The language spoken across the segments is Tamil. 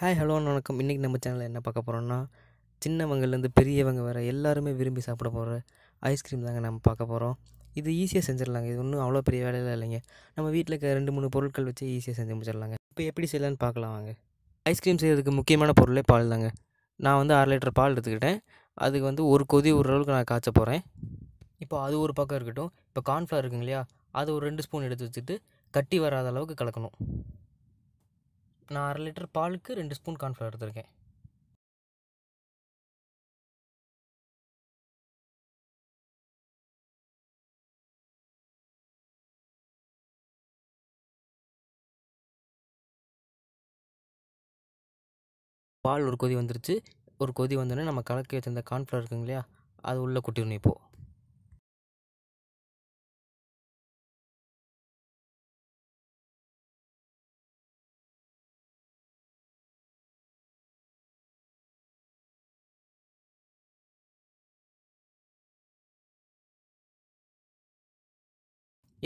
ஹாய் ஹலோ வணக்கம் இன்றைக்கி நம்ம சேனலில் என்ன பார்க்க போகிறோன்னா சின்னவங்கலேருந்து பெரியவங்க வர எல்லாருமே விரும்பி சாப்பிட போகிற ஐஸ்கிரீம் தாங்க நம்ம பார்க்க போகிறோம் இது ஈஸியாக செஞ்சிடலாங்க இது ஒன்றும் அவ்வளோ பெரிய வேலையெல்லாம் இல்லைங்க நம்ம வீட்டில் இருக்க ரெண்டு மூணு பொருட்கள் வச்சு ஈஸியாக செஞ்சு முடிச்சிடலாங்க இப்போ எப்படி செய்யலான்னு பார்க்கலாம் வாங்க ஐஸ்கிரீம் செய்கிறதுக்கு முக்கியமான பொருளே பால் தாங்க நான் வந்து அரை லிட்டர் பால் எடுத்துக்கிட்டேன் அதுக்கு வந்து ஒரு கொதி ஒரு அளவுக்கு நான் காய்ச்ச போகிறேன் இப்போ அது ஒரு பக்கம் இருக்கட்டும் இப்போ கார்ன்ஃப்ளவர் இருக்குங்க இல்லையா அது ஒரு ரெண்டு ஸ்பூன் எடுத்து வச்சுட்டு கட்டி வராத அளவுக்கு கலக்கணும் நான் அரை லிட்டர் பாலுக்கு ரெண்டு ஸ்பூன் கார்ன்ஃப்ளவர் எடுத்திருக்கேன் பால் ஒரு கொதி வந்துருச்சு ஒரு கொதி வந்தோடனே நம்ம கலக்கி வச்சிருந்த கார்ன்ஃப்ளவர் இருக்குங்க இல்லையா அது உள்ளே கொட்டிடணும் இப்போது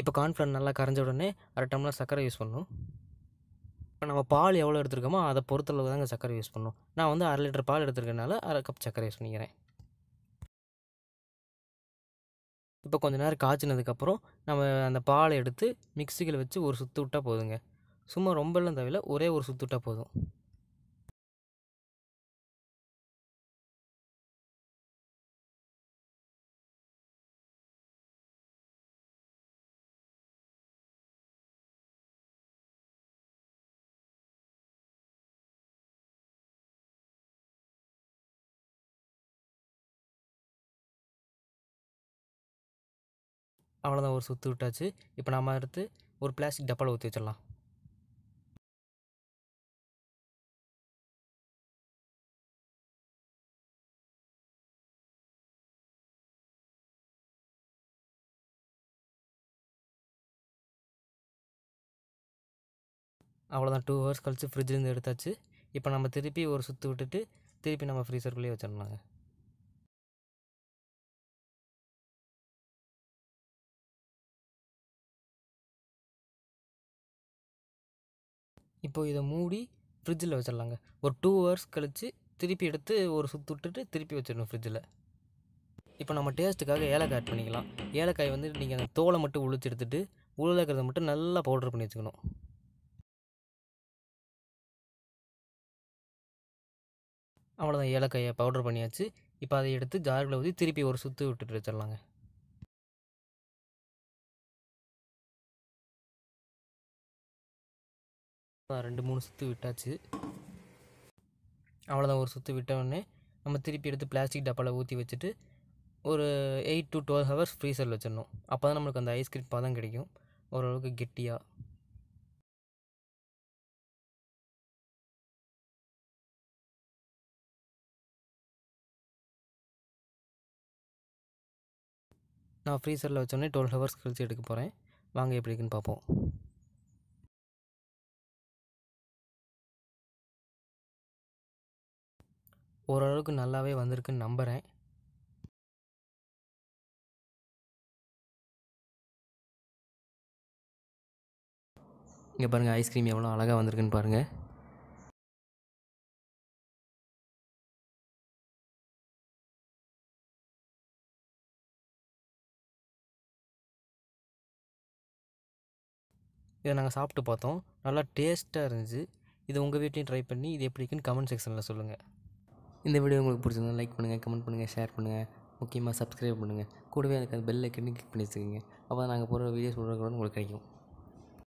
இப்போ கார்ன்ஃப்ளவர் நல்லா கரைஞ்ச உடனே அரை டம்ளர் சர்க்கரை யூஸ் பண்ணணும் இப்போ நம்ம பால் எவ்வளோ எடுத்துருக்கோமோ அதை பொறுத்தளவுக்கு தாங்க சர்க்கரை யூஸ் பண்ணணும் நான் வந்து அரை லிட்டர் பால் எடுத்துருக்கனால அரை கப் சர்க்கரை யூஸ் பண்ணிக்கிறேன் இப்போ கொஞ்ச நேரம் காய்ச்சினதுக்கப்புறம் நம்ம அந்த பாலை எடுத்து மிக்சிகளை வச்சு ஒரு சுற்று விட்டால் போதுங்க சும்மா ரொம்பலாம் தவிர ஒரே ஒரு சுற்று விட்டால் போதும் அவ்வளோதான் ஒரு சுற்று விட்டாச்சு இப்போ நாம் எடுத்து ஒரு பிளாஸ்டிக் டப்பாவில் ஊற்றி வச்சிடலாம் அவ்வளோதான் டூ ஹவர்ஸ் கழித்து ஃப்ரிட்ஜ்லேருந்து எடுத்தாச்சு இப்போ நம்ம திருப்பி ஒரு சுற்று விட்டுட்டு திருப்பி நம்ம ஃப்ரீசருக்குள்ளேயே வச்சிடலாங்க இப்போது இதை மூடி ஃப்ரிட்ஜில் வச்சிடலாங்க ஒரு டூ ஹவர்ஸ் கழித்து திருப்பி எடுத்து ஒரு சுற்று விட்டுட்டு திருப்பி வச்சிடணும் ஃப்ரிட்ஜில் இப்போ நம்ம டேஸ்ட்டுக்காக ஏலக்காய் ஆட் பண்ணிக்கலாம் ஏலக்காய் வந்து நீங்கள் அந்த தோலை மட்டும் உளிச்சு எடுத்துகிட்டு உளுக்கிறத மட்டும் நல்லா பவுடர் பண்ணி வச்சுக்கணும் அவ்வளோதான் ஏலக்காயை பவுடர் பண்ணியாச்சு இப்போ அதை எடுத்து ஜாரில் ஊற்றி திருப்பி ஒரு சுற்று விட்டுட்டு வச்சிடலாங்க ரெண்டு மூணு சுற்று விட்டாச்சு அவ்வளோதான் ஒரு சுற்று விட்டவுடனே நம்ம திருப்பி எடுத்து பிளாஸ்டிக் டப்பாவில் ஊற்றி வச்சுட்டு ஒரு எயிட் டு டுவெல் ஹவர்ஸ் ஃப்ரீசரில் வச்சிடணும் அப்போ தான் நம்மளுக்கு அந்த ஐஸ்கிரீம் பதம் கிடைக்கும் ஓரளவுக்கு கெட்டியாக நான் ஃப்ரீசரில் வச்சோடனே டுவெல் ஹவர்ஸ் கழித்து எடுக்க போகிறேன் வாங்க எப்படி இருக்குன்னு பார்ப்போம் ஓரளவுக்கு நல்லாவே வந்திருக்குன்னு நம்புகிறேன் இங்கே பாருங்கள் ஐஸ்கிரீம் எவ்வளோ அழகாக வந்திருக்குன்னு பாருங்கள் இதை நாங்கள் சாப்பிட்டு பார்த்தோம் நல்லா டேஸ்ட்டாக இருந்துச்சு இது உங்கள் வீட்லேயும் ட்ரை பண்ணி இது எப்படி இருக்குன்னு கமெண்ட் செக்ஷனில் சொல்லுங்கள் இந்த வீடியோ உங்களுக்கு பிடிச்சிருந்தா லைக் பண்ணுங்கள் கமெண்ட் பண்ணுங்கள் ஷேர் பண்ணுங்கள் முக்கியமாக சப்ஸ்கிரைப் பண்ணுங்கள் கூடவே அதுக்கு அந்த பெல் ஐக்கனையும் கிளிக் பண்ணி வச்சுக்கோங்க அப்போ நாங்கள் போகிற வீடியோஸ் கூட உங்களுக்கு கிடைக்கும்